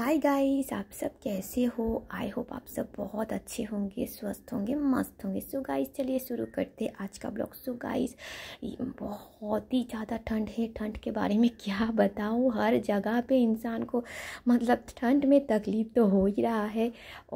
hi guys आप सब कैसे हो आई होप आप सब बहुत अच्छे होंगे स्वस्थ होंगे मस्त होंगे सो गाइस चलिए शुरू करते हैं आज का ब्लॉग सो गाइस बहुत ही ज़्यादा ठंड है ठंड के बारे में क्या बताऊँ हर जगह पे इंसान को मतलब ठंड में तकलीफ़ तो हो ही रहा है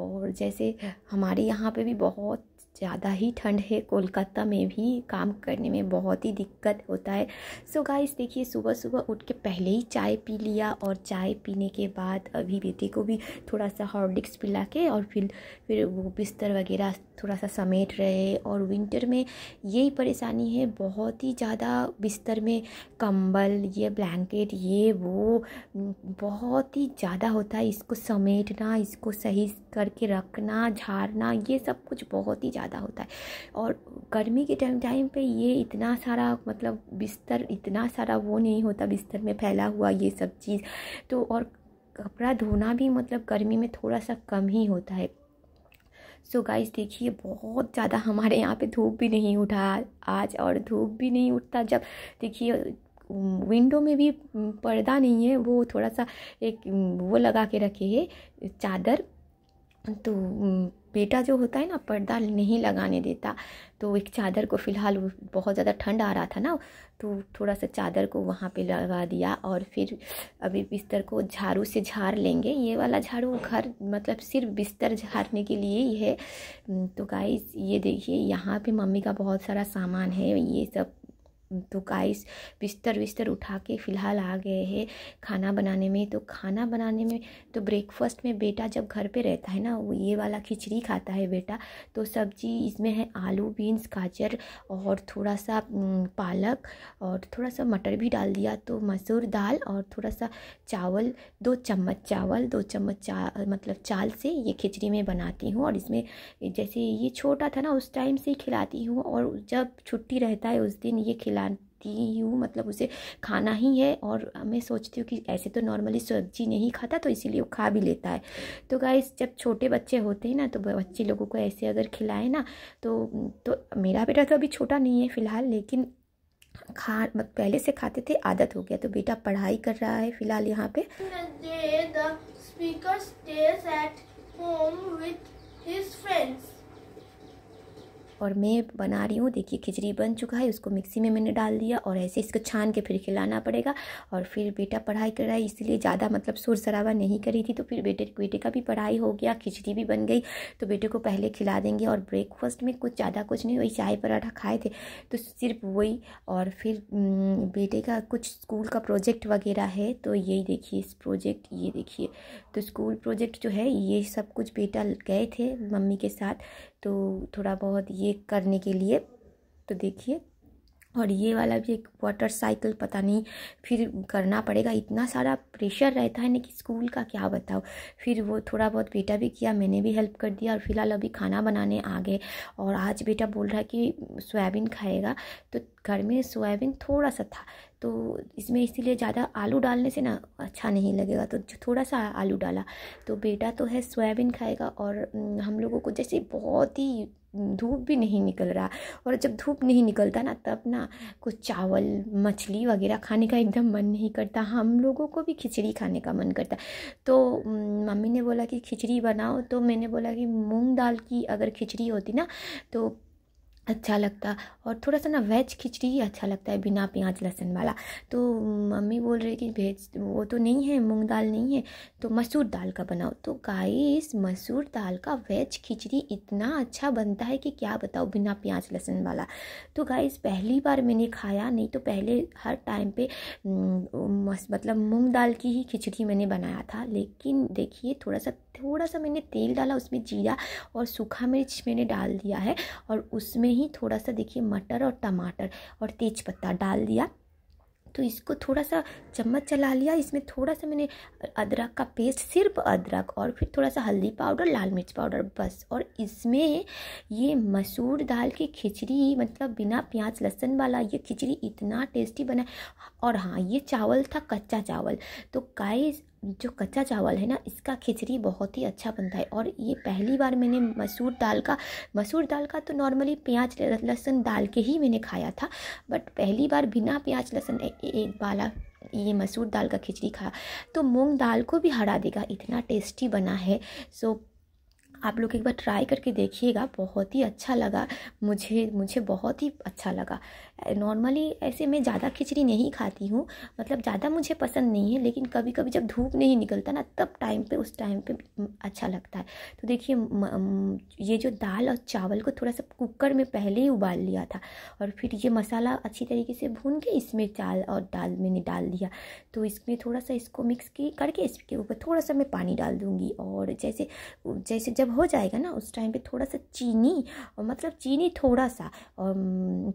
और जैसे हमारे यहाँ पे भी बहुत ज़्यादा ही ठंड है कोलकाता में भी काम करने में बहुत ही दिक्कत होता है सो गाइस देखिए सुबह सुबह उठ के पहले ही चाय पी लिया और चाय पीने के बाद अभी बेटे को भी थोड़ा सा हॉर्लिक्स पिला के और फिर फिर वो बिस्तर वगैरह थोड़ा सा समेट रहे और विंटर में यही परेशानी है बहुत ही ज़्यादा बिस्तर में कंबल ये ब्लैंकेट ये वो बहुत ही ज़्यादा होता है इसको समेटना इसको सही करके रखना झाड़ना ये सब कुछ बहुत ही ज़्यादा ज़्यादा होता है और गर्मी के टाइम टाइम पे ये इतना सारा मतलब बिस्तर इतना सारा वो नहीं होता बिस्तर में फैला हुआ ये सब चीज़ तो और कपड़ा धोना भी मतलब गर्मी में थोड़ा सा कम ही होता है सो गाइस देखिए बहुत ज़्यादा हमारे यहाँ पे धूप भी नहीं उठा आज और धूप भी नहीं उठता जब देखिए विंडो में भी पर्दा नहीं है वो थोड़ा सा एक वो लगा के रखे है चादर तो बेटा जो होता है ना पर्दा नहीं लगाने देता तो एक चादर को फ़िलहाल बहुत ज़्यादा ठंड आ रहा था ना तो थोड़ा सा चादर को वहाँ पे लगा दिया और फिर अभी बिस्तर को झाड़ू से झाड़ लेंगे ये वाला झाड़ू घर मतलब सिर्फ बिस्तर झाड़ने के लिए ही है तो गाइस ये देखिए यहाँ पे मम्मी का बहुत सारा सामान है ये सब तो गाइस बिस्तर बिस्तर उठा के फ़िलहाल आ गए हैं खाना बनाने में तो खाना बनाने में तो ब्रेकफास्ट में बेटा जब घर पे रहता है ना वो ये वाला खिचड़ी खाता है बेटा तो सब्जी इसमें है आलू बीन्स गाजर और थोड़ा सा पालक और थोड़ा सा मटर भी डाल दिया तो मसूर दाल और थोड़ा सा चावल दो चम्मच चावल दो चम्मच चा मतलब चाल से ये खिचड़ी में बनाती हूँ और इसमें जैसे ये छोटा था ना उस टाइम से ही खिलाती हूँ और जब छुट्टी रहता है उस दिन ये खिला खिलाती हूँ मतलब उसे खाना ही है और मैं सोचती हूँ कि ऐसे तो नॉर्मली सब्जी नहीं खाता तो इसीलिए वो खा भी लेता है तो गाइस जब छोटे बच्चे होते हैं ना तो बच्चे लोगों को ऐसे अगर खिलाएं ना तो तो मेरा बेटा तो अभी छोटा नहीं है फ़िलहाल लेकिन खा पहले से खाते थे आदत हो गया तो बेटा पढ़ाई कर रहा है फिलहाल यहाँ पे फ्रेंड्स और मैं बना रही हूँ देखिए खिचड़ी बन चुका है उसको मिक्सी में मैंने डाल दिया और ऐसे इसको छान के फिर खिलाना पड़ेगा और फिर बेटा पढ़ाई कर रहा है इसलिए ज़्यादा मतलब शोर शराबा नहीं करी थी तो फिर बेटे बेटे का भी पढ़ाई हो गया खिचड़ी भी बन गई तो बेटे को पहले खिला देंगे और ब्रेकफास्ट में कुछ ज़्यादा कुछ नहीं वही चाय पराठा खाए थे तो सिर्फ वही और फिर बेटे का कुछ स्कूल का प्रोजेक्ट वगैरह है तो यही देखिए इस प्रोजेक्ट ये देखिए तो स्कूल प्रोजेक्ट जो है ये सब कुछ बेटा गए थे मम्मी के साथ तो थोड़ा बहुत ये करने के लिए तो देखिए और ये वाला भी एक वाटर साइकिल पता नहीं फिर करना पड़ेगा इतना सारा प्रेशर रहता है ना कि स्कूल का क्या बताओ फिर वो थोड़ा बहुत बेटा भी किया मैंने भी हेल्प कर दिया और फिलहाल अभी खाना बनाने आ गए और आज बेटा बोल रहा है कि सोयाबीन खाएगा तो घर में सोयाबीन थोड़ा सा था तो इसमें इसीलिए ज़्यादा आलू डालने से ना अच्छा नहीं लगेगा तो थोड़ा सा आलू डाला तो बेटा तो है सोयाबीन खाएगा और हम लोगों को जैसे बहुत ही धूप भी नहीं निकल रहा और जब धूप नहीं निकलता ना तब ना कुछ चावल मछली वगैरह खाने का एकदम मन नहीं करता हम लोगों को भी खिचड़ी खाने का मन करता तो मम्मी ने बोला कि खिचड़ी बनाओ तो मैंने बोला कि मूंग दाल की अगर खिचड़ी होती ना तो अच्छा लगता और थोड़ा सा ना वेज खिचड़ी ही अच्छा लगता है बिना प्याज लहसुन वाला तो मम्मी बोल रही कि भेज वो तो नहीं है मूंग दाल नहीं है तो मसूर दाल का बनाओ तो गाइस मसूर दाल का वेज खिचड़ी इतना अच्छा बनता है कि क्या बताओ बिना प्याज लहसुन वाला तो गाइस पहली बार मैंने खाया नहीं तो पहले हर टाइम पर मतलब मूँग दाल की ही खिचड़ी मैंने बनाया था लेकिन देखिए थोड़ा सा थोड़ा सा मैंने तेल डाला उसमें जीरा और सूखा मिर्च मैंने डाल दिया है और उसमें ही थोड़ा सा देखिए मटर और टमाटर और तेज पत्ता डाल दिया तो इसको थोड़ा सा चम्मच चला लिया इसमें थोड़ा सा मैंने अदरक का पेस्ट सिर्फ अदरक और फिर थोड़ा सा हल्दी पाउडर लाल मिर्च पाउडर बस और इसमें ये मसूर दाल की खिचड़ी मतलब बिना प्याज लहसुन वाला ये खिचड़ी इतना टेस्टी बना और हाँ ये चावल था कच्चा चावल तो गाइस जो कच्चा चावल है ना इसका खिचड़ी बहुत ही अच्छा बनता है और ये पहली बार मैंने मसूर दाल का मसूर दाल का तो नॉर्मली प्याज लहसुन डाल के ही मैंने खाया था बट पहली बार बिना प्याज लहसुन एक वाला ये मसूर दाल का खिचड़ी खाया तो मूंग दाल को भी हरा देगा इतना टेस्टी बना है सो आप लोग एक बार ट्राई करके देखिएगा बहुत ही अच्छा लगा मुझे मुझे बहुत ही अच्छा लगा नॉर्मली ऐसे मैं ज़्यादा खिचड़ी नहीं खाती हूँ मतलब ज़्यादा मुझे पसंद नहीं है लेकिन कभी कभी जब धूप नहीं निकलता ना तब टाइम पे उस टाइम पे अच्छा लगता है तो देखिए ये जो दाल और चावल को थोड़ा सा कुकर में पहले ही उबाल लिया था और फिर ये मसाला अच्छी तरीके से भून के इसमें चाल और दाल मैंने डाल दिया तो इसमें थोड़ा सा इसको मिक्स की करके इसके ऊपर थोड़ा सा मैं पानी डाल दूँगी और जैसे जैसे जब हो जाएगा ना उस टाइम पे थोड़ा सा चीनी मतलब चीनी थोड़ा सा और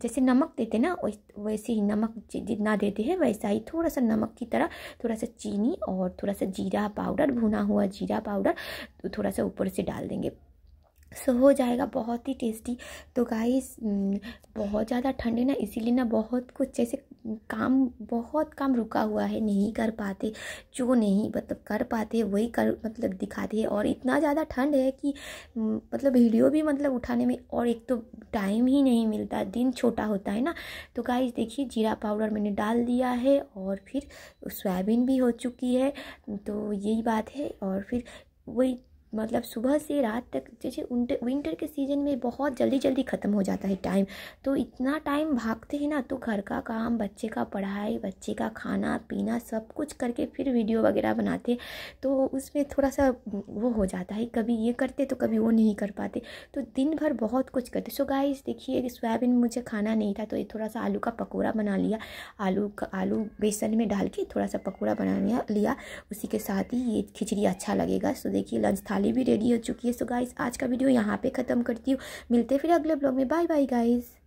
जैसे नमक देते ना वैसे ही नमक जितना देते हैं वैसा ही थोड़ा सा नमक की तरह थोड़ा सा चीनी और थोड़ा सा जीरा पाउडर भुना हुआ जीरा पाउडर तो थोड़ा सा ऊपर से डाल देंगे सो हो जाएगा बहुत ही टेस्टी तो गाइस हम्म, बहुत ज़्यादा ठंडे ना इसीलिए ना बहुत कुछ जैसे काम बहुत काम रुका हुआ है नहीं कर पाते जो नहीं मतलब कर पाते वही कर मतलब दिखाते हैं और इतना ज़्यादा ठंड है कि मतलब वीडियो भी मतलब उठाने में और एक तो टाइम ही नहीं मिलता दिन छोटा होता है ना तो गाइज देखिए जीरा पाउडर मैंने डाल दिया है और फिर सोयाबीन भी हो चुकी है तो यही बात है और फिर वही मतलब सुबह से रात तक जैसे विंटर के सीज़न में बहुत जल्दी जल्दी ख़त्म हो जाता है टाइम तो इतना टाइम भागते हैं ना तो घर का काम बच्चे का पढ़ाई बच्चे का खाना पीना सब कुछ करके फिर वीडियो वगैरह बनाते तो उसमें थोड़ा सा वो हो जाता है कभी ये करते तो कभी वो नहीं कर पाते तो दिन भर बहुत कुछ करते सो गाइस देखिए कि सोयाबीन मुझे खाना नहीं था तो ये थोड़ा सा आलू का पकौड़ा बना लिया आलू का आलू बेसन में डाल के थोड़ा सा पकौड़ा बना लिया उसी के साथ ही ये खिचड़ी अच्छा लगेगा सो देखिए लंच था थाली भी रेडी हो चुकी है सो गाइज आज का वीडियो यहाँ पे ख़त्म करती हूँ मिलते फिर अगले ब्लॉग में बाय बाय गाइज़